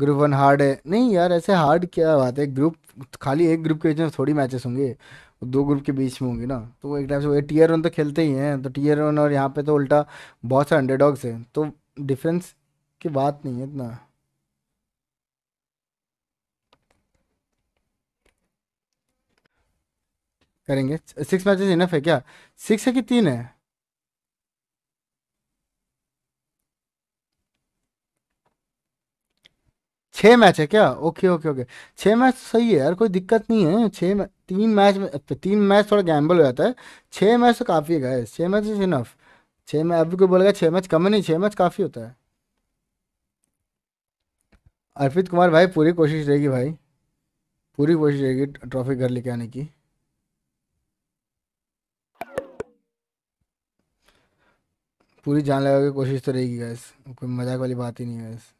group one hard है नहीं यार ऐसे हार्ड क्या बात है ग्रुप खाली एक ग्रुप के बीच में थोड़ी मैचेस होंगे दो ग्रुप के बीच में होंगे ना तो एक टाइम से टीयर वन तो खेलते ही हैं तो टीयर वन और यहाँ पे तो उल्टा बहुत सारे अंडरडॉग्स हैं तो डिफरेंस की बात नहीं है इतना करेंगे सिक्स मैचेस इनफ है क्या सिक्स है कि तीन है छः मैच है क्या ओके ओके ओके छः मैच तो सही है यार कोई दिक्कत नहीं है छः तीन मैच में तो तीन मैच थोड़ा गैम्बल हो जाता है छः मैच तो काफ़ी है गाइस छः मैच इज इनफ छः मैच अभी कोई बोलेगा छः मैच कम नहीं छः मैच काफ़ी होता है अर्पित कुमार भाई पूरी कोशिश रहेगी भाई पूरी कोशिश रहेगी ट्रॉफी घर लेके आने की पूरी जान लगा के कोशिश तो रहेगी गैस कोई मजाक वाली बात ही नहीं है गैस